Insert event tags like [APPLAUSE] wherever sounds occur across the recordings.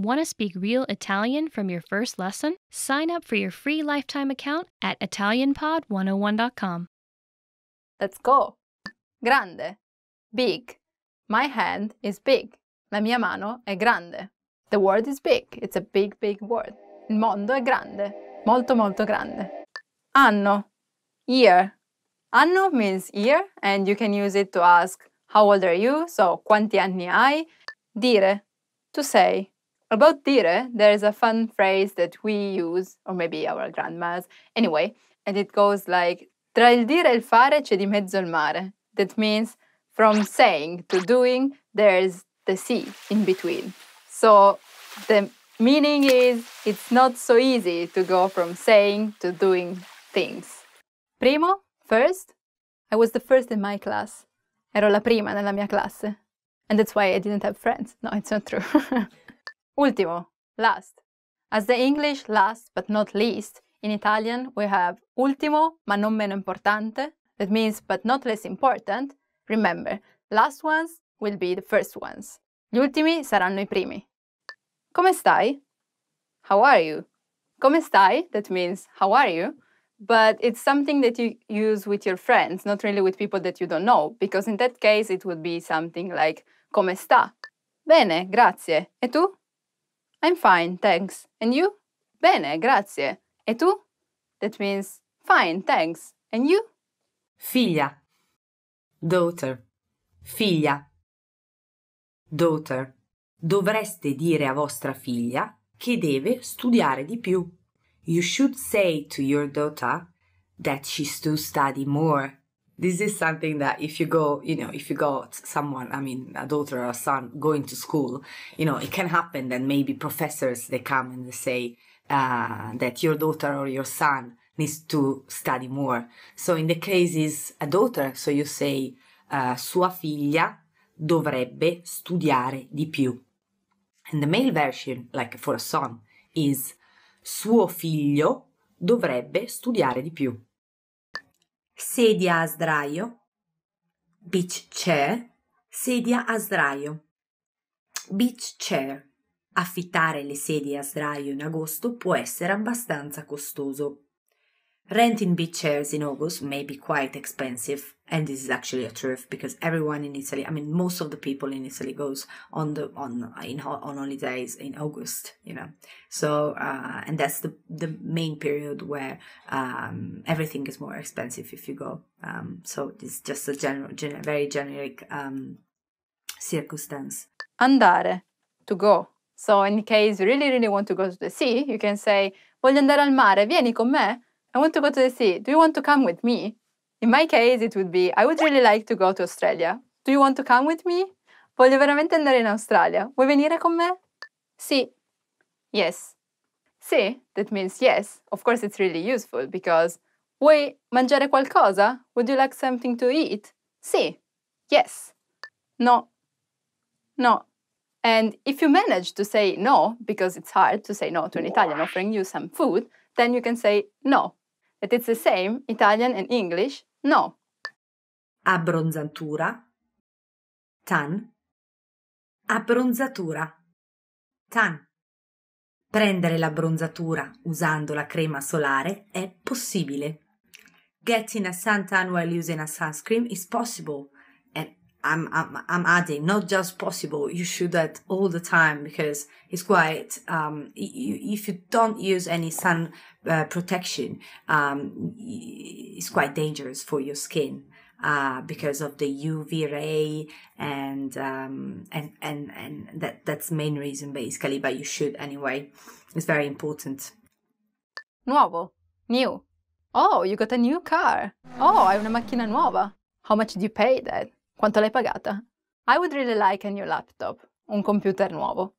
Want to speak real Italian from your first lesson? Sign up for your free lifetime account at ItalianPod101.com. Let's go! Grande. Big. My hand is big. La mia mano è grande. The word is big. It's a big, big word. Il mondo è grande. Molto, molto grande. Anno. Year. Anno means year, and you can use it to ask how old are you, so quanti anni hai. Dire. To say. About dire, there is a fun phrase that we use, or maybe our grandmas, anyway, and it goes like Tra il dire e il fare c'è di mezzo il mare. That means from saying to doing, there's the sea in between. So the meaning is it's not so easy to go from saying to doing things. Primo, first, I was the first in my class. Ero la prima nella mia classe. And that's why I didn't have friends. No, it's not true. [LAUGHS] Ultimo, last. As the English last but not least, in Italian we have ultimo ma non meno importante, that means but not less important. Remember, last ones will be the first ones. Gli ultimi saranno i primi. Come stai? How are you? Come stai? That means how are you? But it's something that you use with your friends, not really with people that you don't know, because in that case it would be something like come sta? Bene, grazie. E tu? I'm fine, thanks. And you? Bene, grazie. E tu? That means fine, thanks. And you? Figlia. Daughter. Figlia. Daughter. Dovreste dire a vostra figlia che deve studiare di più. You should say to your daughter that she should study more. this is something that if you go, you know, if you got someone, I mean, a daughter or a son going to school, you know, it can happen that maybe professors, they come and they say uh, that your daughter or your son needs to study more. So in the case is a daughter, so you say, uh, sua figlia dovrebbe studiare di più. And the male version, like for a son, is suo figlio dovrebbe studiare di più. sedia a sdraio, beach chair, sedia a sdraio, beach chair. Affittare le sedie a sdraio in agosto può essere abbastanza costoso. Renting beach chairs in August may be quite expensive. and this is actually a truth because everyone in Italy, I mean, most of the people in Italy goes on the on in on holidays in August, you know. So uh, and that's the the main period where um, everything is more expensive if you go. Um, so it's just a general, gen- very generic um, circumstance. Andare, to go. So in case you really really want to go to the sea, you can say voglio andare al mare, vieni con me. I want to go to the sea. Do you want to come with me? In my case, it would be I would really like to go to Australia. Do you want to come with me? Voglio veramente andare in Australia. Vuoi venire con me? Sì. Yes. Sì, that means yes. Of course, it's really useful because vuoi mangiare qualcosa? Would you like something to eat? Sì. Yes. No. No. And if you manage to say no, because it's hard to say no to an Italian offering you some food, then you can say no. That it's the same, Italian and English? No. Abbronzatura. Tan. Abbronzatura. Tan. Prendere l'abbronzatura usando la crema solare è possibile. Getting a suntan while using a sunscreen is possible. I'm, I'm, I'm adding not just possible. You should add all the time because it's quite, um, you, if you don't use any sun uh, protection, um, it's quite dangerous for your skin. Uh, because of the UV ray and um, and and and that that's main reason basically. But you should anyway. It's very important. Nuovo, new. Oh, you got a new car. Oh, I have una macchina nuova. How much do you pay that? Quanto l'hai pagata? I would really like a new laptop, un computer nuovo.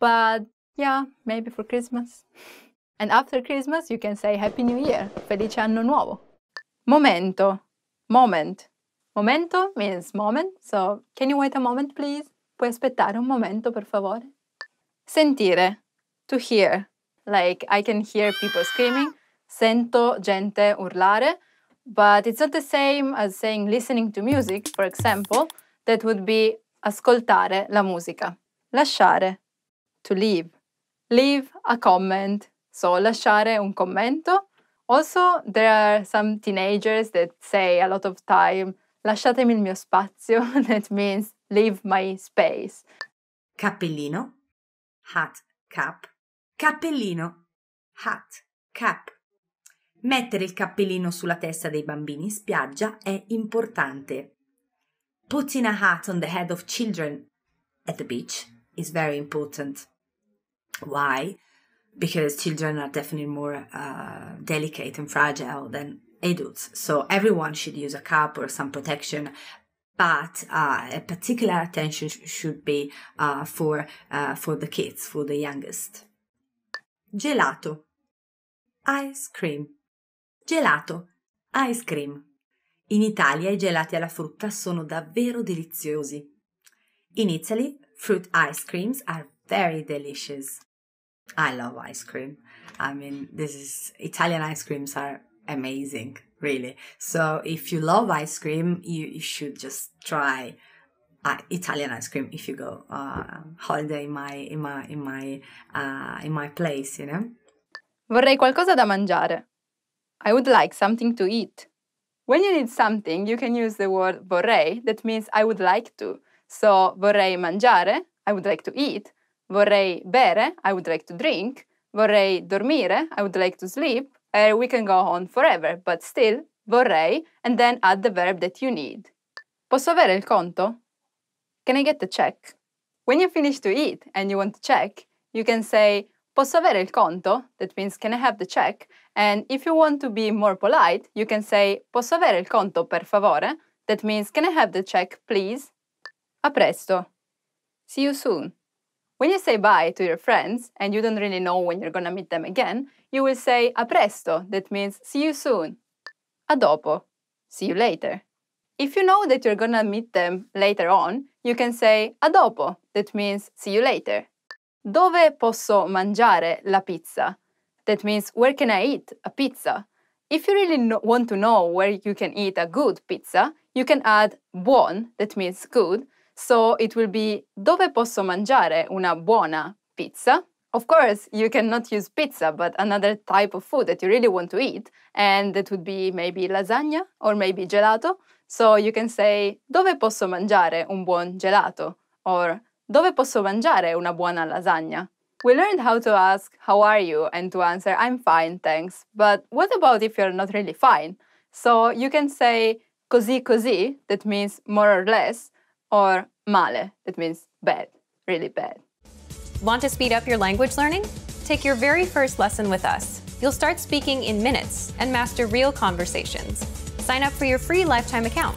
But yeah, maybe for Christmas. [LAUGHS] And after Christmas you can say Happy New Year, felice anno nuovo. Momento, moment. Momento means moment, so can you wait a moment please? Puoi aspettare un momento per favore? Sentire, to hear. Like I can hear people screaming, sento gente urlare, but it's not the same as saying listening to music, for example, that would be ascoltare la musica. Lasciare, to leave. Leave a comment, so lasciare un commento. Also, there are some teenagers that say a lot of time, lasciatemi il mio spazio, [LAUGHS] that means leave my space. Cappellino, hat, cap. Cappellino, hat, cap. Mettere il cappellino sulla testa dei bambini in spiaggia è importante. Putting a hat on the head of children at the beach is very important. Why? Because children are definitely more uh, delicate and fragile than adults. So everyone should use a cap or some protection, but uh, a particular attention sh- should be uh, for uh, for the kids, for the youngest. Gelato, ice cream. Gelato. Ice cream. In Italia i gelati alla frutta sono davvero deliziosi. In Italy, fruit ice creams are very delicious. I love ice cream. I mean, this is Italian ice creams are amazing, really. So if you love ice cream, you, you should just try uh, Italian ice cream if you go uh, holiday in my in my in my, uh, in my place, you know. Vorrei qualcosa da mangiare. I would like something to eat. When you need something, you can use the word vorrei, that means I would like to. So vorrei mangiare, I would like to eat. Vorrei bere, I would like to drink. Vorrei dormire, I would like to sleep. Uh, we can go on forever, but still, vorrei, and then add the verb that you need. Posso avere il conto? Can I get the check? When you finish to eat and you want to check, you can say Posso avere il conto? That means can I have the check? And if you want to be more polite, you can say posso avere il conto per favore? That means can I have the check please? A presto. See you soon. When you say bye to your friends and you don't really know when you're gonna meet them again, you will say a presto, that means see you soon. A dopo, see you later. If you know that you're gonna meet them later on, you can say a dopo, that means see you later. Dove posso mangiare la pizza? That means where can I eat a pizza? If you really no want to know where you can eat a good pizza, you can add buon, that means good. So it will be dove posso mangiare una buona pizza? Of course, you cannot use pizza, but another type of food that you really want to eat, and that would be maybe lasagna or maybe gelato. So you can say dove posso mangiare un buon gelato or Dove posso mangiare una buona lasagna? We learned how to ask, How are you? and to answer, I'm fine, thanks. But what about if you're not really fine? So you can say così così, that means more or less, or male, that means bad, really bad. Want to speed up your language learning? Take your very first lesson with us. You'll start speaking in minutes and master real conversations. Sign up for your free lifetime account.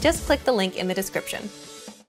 Just click the link in the description.